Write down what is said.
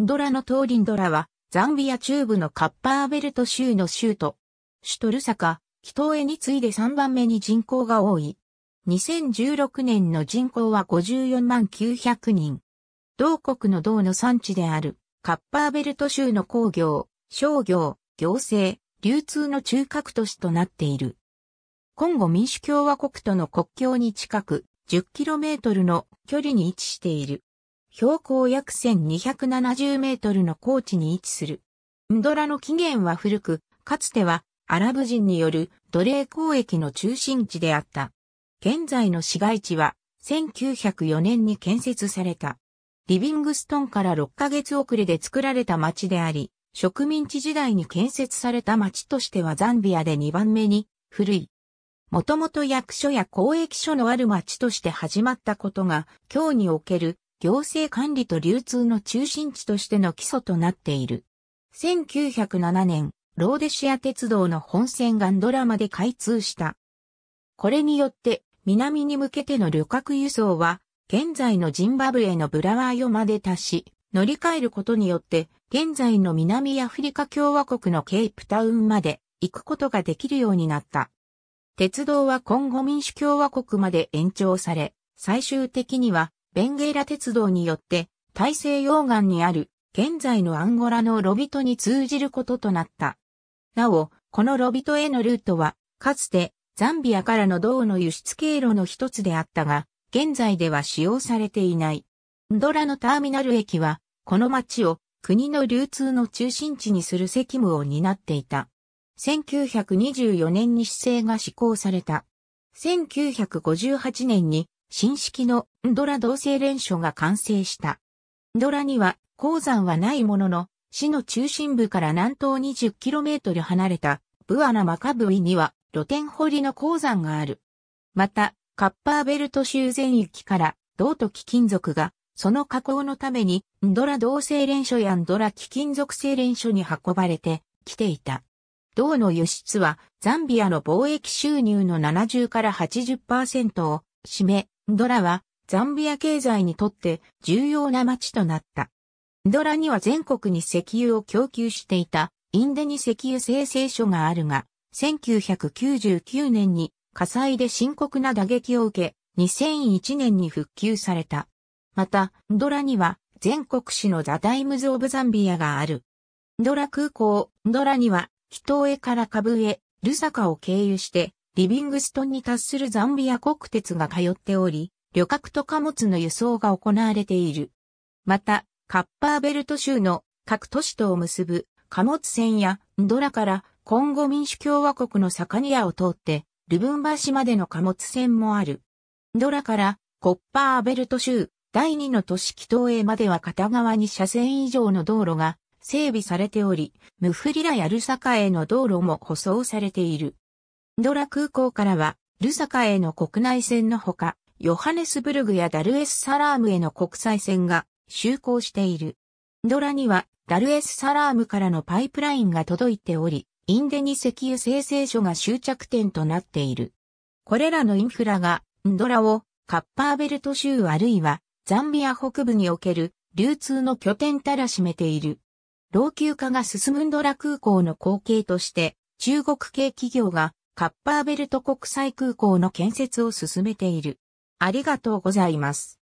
ドラのり、ンドラは、ザンビア中部のカッパーベルト州の州都。首都ルサカ、北東へに次いで3番目に人口が多い。2016年の人口は54万900人。同国の道の産地である、カッパーベルト州の工業、商業、行政、流通の中核都市となっている。今後民主共和国との国境に近く、10km の距離に位置している。標高約1270メートルの高地に位置する。ンドラの起源は古く、かつてはアラブ人による奴隷交易の中心地であった。現在の市街地は1904年に建設された。リビングストンから6ヶ月遅れで作られた町であり、植民地時代に建設された町としてはザンビアで2番目に古い。もともと役所や交易所のある町として始まったことが、今日における行政管理と流通の中心地としての基礎となっている。1907年、ローデシア鉄道の本線ガンドラまで開通した。これによって、南に向けての旅客輸送は、現在のジンバブエのブラワーヨまで達し、乗り換えることによって、現在の南アフリカ共和国のケープタウンまで行くことができるようになった。鉄道は今後民主共和国まで延長され、最終的にはベンゲイラ鉄道によって大西洋岸にある現在のアンゴラのロビトに通じることとなった。なお、このロビトへのルートは、かつてザンビアからの銅の輸出経路の一つであったが、現在では使用されていない。ンドラのターミナル駅は、この町を国の流通の中心地にする責務を担っていた。1924年に市政が施行された。1958年に新式のンドラ同性連所が完成した。ンドラには鉱山はないものの、市の中心部から南東 20km 離れたブアナマカブイには露天掘りの鉱山がある。また、カッパーベルト州全域から銅と貴金属がその加工のためにンドラ銅製連所やンドラ貴金属製連所に運ばれてきていた。銅の輸出はザンビアの貿易収入の70から80%を占め、ドラはザンビア経済にとって重要な町となった。ドラには全国に石油を供給していたインデニ石油生成所があるが、1999年に火災で深刻な打撃を受け、2001年に復旧された。また、ドラには全国市のザ・タイムズ・オブ・ザンビアがある。ドラ空港、ドラには、人へからカブへ、ルサカを経由して、リビングストンに達するザンビア国鉄が通っており、旅客と貨物の輸送が行われている。また、カッパーベルト州の各都市とを結ぶ貨物船やドラからコンゴ民主共和国のサカニアを通ってルブンバシまでの貨物船もある。ドラからコッパーベルト州第2の都市北東へまでは片側に車線以上の道路が整備されており、ムフリラやルサカへの道路も舗装されている。ドラ空港からは、ルサカへの国内線のほか、ヨハネスブルグやダルエスサラームへの国際線が就航している。ドラには、ダルエスサラームからのパイプラインが届いており、インデニ石油生成所が終着点となっている。これらのインフラが、ンドラをカッパーベルト州あるいはザンビア北部における流通の拠点たらしめている。老朽化が進むンドラ空港の後継として、中国系企業がカッパーベルト国際空港の建設を進めている。ありがとうございます。